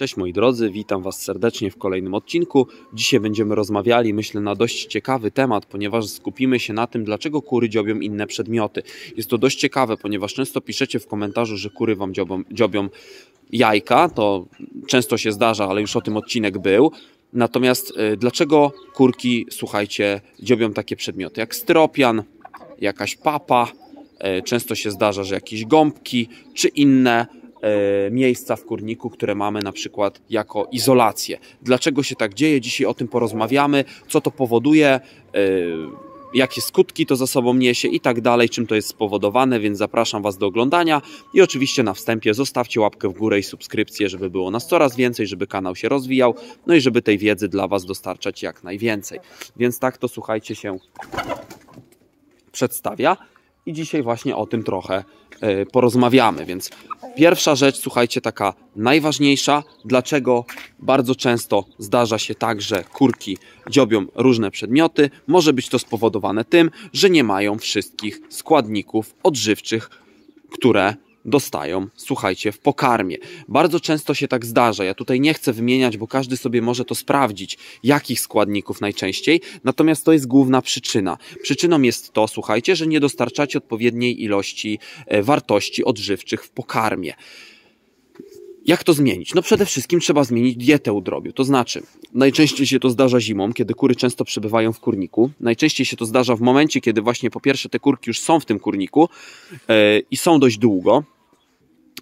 Cześć moi drodzy, witam Was serdecznie w kolejnym odcinku. Dzisiaj będziemy rozmawiali, myślę, na dość ciekawy temat, ponieważ skupimy się na tym, dlaczego kury dziobią inne przedmioty. Jest to dość ciekawe, ponieważ często piszecie w komentarzu, że kury Wam dziobią, dziobią jajka. To często się zdarza, ale już o tym odcinek był. Natomiast y, dlaczego kurki, słuchajcie, dziobią takie przedmioty jak styropian, jakaś papa, y, często się zdarza, że jakieś gąbki czy inne E, miejsca w kurniku, które mamy na przykład jako izolację. Dlaczego się tak dzieje? Dzisiaj o tym porozmawiamy, co to powoduje, e, jakie skutki to za sobą niesie i tak dalej, czym to jest spowodowane, więc zapraszam Was do oglądania i oczywiście na wstępie zostawcie łapkę w górę i subskrypcję, żeby było nas coraz więcej, żeby kanał się rozwijał, no i żeby tej wiedzy dla Was dostarczać jak najwięcej. Więc tak to słuchajcie się przedstawia i dzisiaj właśnie o tym trochę E, porozmawiamy. Więc pierwsza rzecz, słuchajcie, taka najważniejsza, dlaczego bardzo często zdarza się tak, że kurki dziobią różne przedmioty. Może być to spowodowane tym, że nie mają wszystkich składników odżywczych, które dostają, słuchajcie, w pokarmie. Bardzo często się tak zdarza. Ja tutaj nie chcę wymieniać, bo każdy sobie może to sprawdzić, jakich składników najczęściej. Natomiast to jest główna przyczyna. Przyczyną jest to, słuchajcie, że nie dostarczacie odpowiedniej ilości e, wartości odżywczych w pokarmie. Jak to zmienić? No przede wszystkim trzeba zmienić dietę u drobiu. To znaczy, najczęściej się to zdarza zimą, kiedy kury często przebywają w kurniku. Najczęściej się to zdarza w momencie, kiedy właśnie po pierwsze te kurki już są w tym kurniku yy, i są dość długo,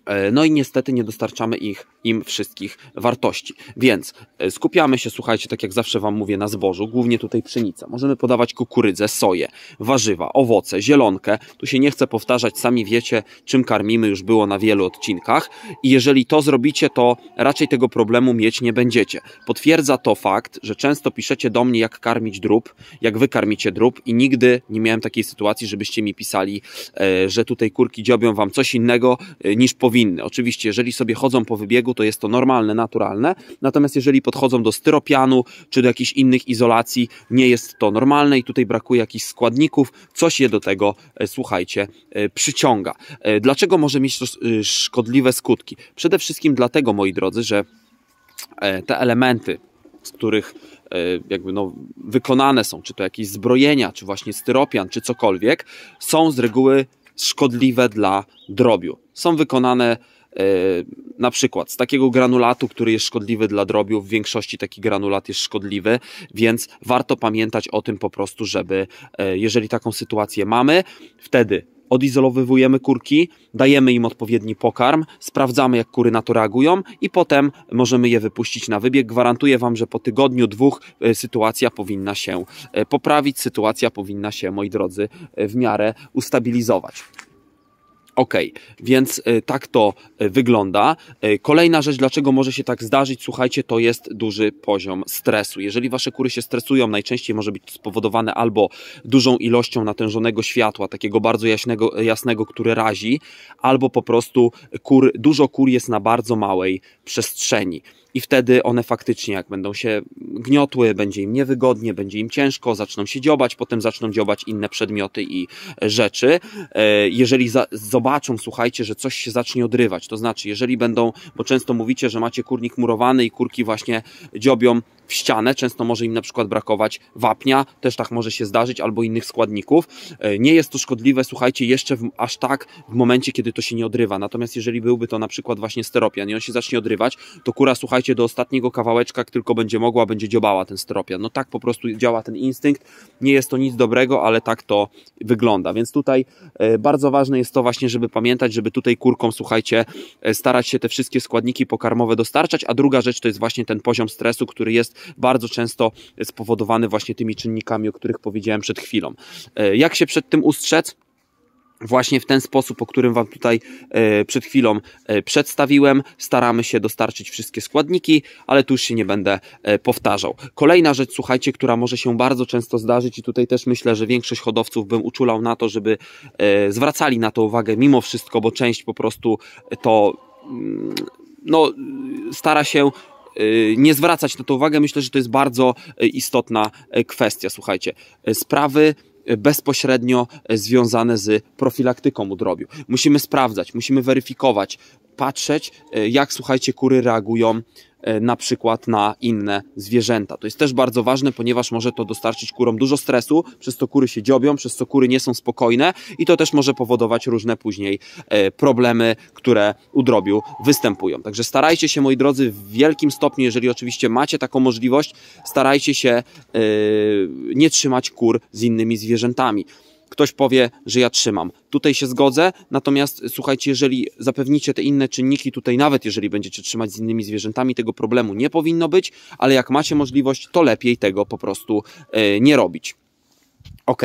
E, no i niestety nie dostarczamy ich, im wszystkich wartości. Więc e, skupiamy się, słuchajcie, tak jak zawsze Wam mówię, na zbożu, głównie tutaj pszenica. Możemy podawać kukurydzę, soję, warzywa, owoce, zielonkę. Tu się nie chcę powtarzać, sami wiecie, czym karmimy, już było na wielu odcinkach. I jeżeli to zrobicie, to raczej tego problemu mieć nie będziecie. Potwierdza to fakt, że często piszecie do mnie, jak karmić drób, jak wy karmicie drób i nigdy nie miałem takiej sytuacji, żebyście mi pisali, e, że tutaj kurki dziobią Wam coś innego niż powinny powinny. Oczywiście, jeżeli sobie chodzą po wybiegu, to jest to normalne, naturalne, natomiast jeżeli podchodzą do styropianu czy do jakichś innych izolacji, nie jest to normalne i tutaj brakuje jakichś składników, coś je do tego, e, słuchajcie, e, przyciąga. E, dlaczego może mieć to szkodliwe skutki? Przede wszystkim dlatego, moi drodzy, że te elementy, z których jakby no, wykonane są, czy to jakieś zbrojenia, czy właśnie styropian, czy cokolwiek, są z reguły szkodliwe dla drobiu są wykonane e, na przykład z takiego granulatu, który jest szkodliwy dla drobiu, w większości taki granulat jest szkodliwy, więc warto pamiętać o tym po prostu, żeby e, jeżeli taką sytuację mamy, wtedy odizolowywujemy kurki, dajemy im odpowiedni pokarm, sprawdzamy jak kury na to reagują i potem możemy je wypuścić na wybieg. Gwarantuję Wam, że po tygodniu, dwóch e, sytuacja powinna się poprawić, sytuacja powinna się, moi drodzy, w miarę ustabilizować. Ok, więc y, tak to y, wygląda. Y, kolejna rzecz, dlaczego może się tak zdarzyć, słuchajcie, to jest duży poziom stresu. Jeżeli wasze kury się stresują, najczęściej może być to spowodowane albo dużą ilością natężonego światła, takiego bardzo jaśnego, jasnego, które razi, albo po prostu kur, dużo kur jest na bardzo małej przestrzeni i wtedy one faktycznie, jak będą się gniotły, będzie im niewygodnie, będzie im ciężko, zaczną się dziobać, potem zaczną dziobać inne przedmioty i rzeczy. E, jeżeli za, zobaczą, słuchajcie, że coś się zacznie odrywać, to znaczy, jeżeli będą, bo często mówicie, że macie kurnik murowany i kurki właśnie dziobią w ścianę, często może im na przykład brakować wapnia, też tak może się zdarzyć, albo innych składników. E, nie jest to szkodliwe, słuchajcie, jeszcze w, aż tak w momencie, kiedy to się nie odrywa. Natomiast jeżeli byłby to na przykład właśnie steropian i on się zacznie odrywać, to kura, słuchajcie, do ostatniego kawałeczka jak tylko będzie mogła, będzie dziobała ten steropian. No tak po prostu działa ten instynkt. Nie jest to nic dobrego, ale tak to wygląda. Więc tutaj e, bardzo ważne jest to właśnie, żeby pamiętać, żeby tutaj kurkom, słuchajcie, e, starać się te wszystkie składniki pokarmowe dostarczać, a druga rzecz to jest właśnie ten poziom stresu, który jest bardzo często spowodowany właśnie tymi czynnikami, o których powiedziałem przed chwilą. E, jak się przed tym ustrzec? Właśnie w ten sposób, o którym Wam tutaj e, przed chwilą e, przedstawiłem, staramy się dostarczyć wszystkie składniki, ale tu już się nie będę powtarzał. Kolejna rzecz, słuchajcie, która może się bardzo często zdarzyć, i tutaj też myślę, że większość hodowców bym uczulał na to, żeby zwracali na to uwagę mimo wszystko, bo część po prostu to mm, no, stara się Y, nie zwracać na to uwagę. Myślę, że to jest bardzo y, istotna y, kwestia, słuchajcie. Sprawy bezpośrednio związane z profilaktyką udrobiu. Musimy sprawdzać, musimy weryfikować, patrzeć, jak słuchajcie, kury reagują E, na przykład na inne zwierzęta. To jest też bardzo ważne, ponieważ może to dostarczyć kurom dużo stresu, przez to kury się dziobią, przez to kury nie są spokojne i to też może powodować różne później e, problemy, które u drobiu występują. Także starajcie się, moi drodzy, w wielkim stopniu, jeżeli oczywiście macie taką możliwość, starajcie się e, nie trzymać kur z innymi zwierzętami ktoś powie, że ja trzymam. Tutaj się zgodzę, natomiast słuchajcie, jeżeli zapewnicie te inne czynniki, tutaj nawet jeżeli będziecie trzymać z innymi zwierzętami, tego problemu nie powinno być, ale jak macie możliwość, to lepiej tego po prostu e, nie robić. Ok.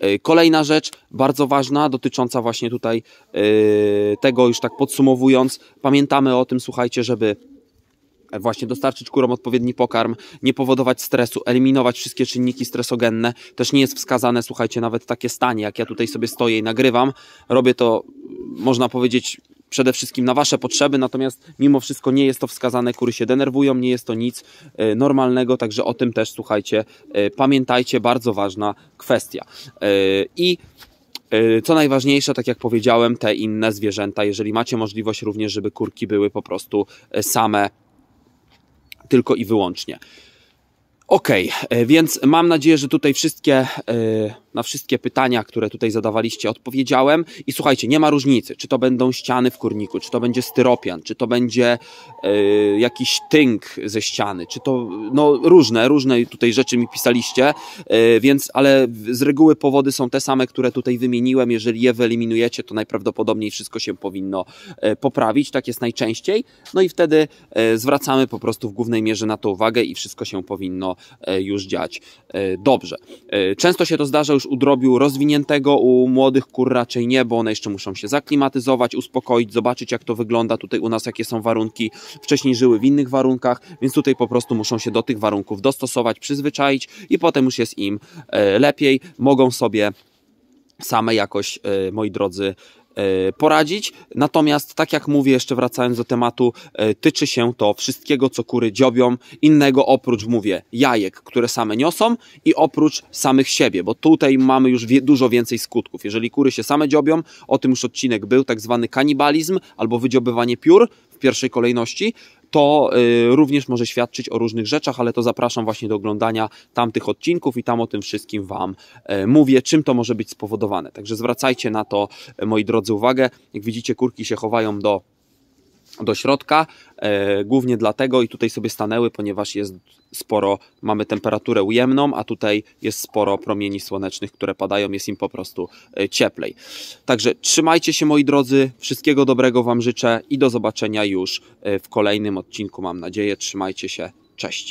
E, kolejna rzecz, bardzo ważna, dotycząca właśnie tutaj e, tego, już tak podsumowując, pamiętamy o tym, słuchajcie, żeby E, właśnie dostarczyć kurom odpowiedni pokarm, nie powodować stresu, eliminować wszystkie czynniki stresogenne. Też nie jest wskazane, słuchajcie, nawet takie stanie, jak ja tutaj sobie stoję i nagrywam. Robię to, mm, można powiedzieć, przede wszystkim na Wasze potrzeby, natomiast mimo wszystko nie jest to wskazane, kury się denerwują, nie jest to nic e, normalnego, także o tym też, słuchajcie, e, pamiętajcie, bardzo ważna kwestia. I co najważniejsze, tak jak powiedziałem, te inne zwierzęta, jeżeli macie możliwość również, żeby kurki były po prostu same tylko i wyłącznie. Okej, okay, e, więc mam nadzieję, że tutaj wszystkie, e, na wszystkie pytania, które tutaj zadawaliście, odpowiedziałem. I słuchajcie, nie ma różnicy, czy to będą ściany w kurniku, czy to będzie styropian, czy to będzie e, jakiś tynk ze ściany, czy to, no różne, różne tutaj rzeczy mi pisaliście, więc, ale z reguły powody są te same, które tutaj wymieniłem. Jeżeli je wyeliminujecie, to najprawdopodobniej wszystko się powinno poprawić, tak jest najczęściej. No i wtedy zwracamy po prostu w głównej mierze na to uwagę i wszystko się powinno E, już dziać e, dobrze. E, często się to zdarza już u drobiu rozwiniętego, u młodych kur raczej nie, bo one jeszcze muszą się zaklimatyzować, uspokoić, zobaczyć jak to wygląda tutaj u nas, jakie są warunki. Wcześniej żyły w innych warunkach, więc tutaj po prostu muszą się do tych warunków dostosować, przyzwyczaić i potem już jest im lepiej. Mogą sobie same jakoś, moi drodzy, E, poradzić. Natomiast, tak jak mówię, jeszcze wracając do tematu, e, tyczy się to wszystkiego, co kury dziobią, innego oprócz, mówię, jajek, które same niosą i oprócz samych siebie, bo tutaj mamy już wie, dużo więcej skutków. Jeżeli kury się same dziobią, o tym już odcinek był, tak zwany kanibalizm albo wydziobywanie piór, pierwszej kolejności, to y, również może świadczyć o różnych rzeczach, ale to zapraszam właśnie do oglądania tamtych odcinków i tam o tym wszystkim Wam e, mówię, czym to może być spowodowane. Także zwracajcie na to, e, moi drodzy, uwagę. Jak widzicie, kurki się chowają do do środka, e, głównie dlatego i tutaj sobie stanęły, ponieważ jest sporo, mamy temperaturę ujemną, a tutaj jest sporo promieni słonecznych, które padają, jest im po prostu e, cieplej. Także trzymajcie się moi drodzy, wszystkiego dobrego Wam życzę i do zobaczenia już e, w kolejnym odcinku, mam nadzieję. Trzymajcie się, cześć!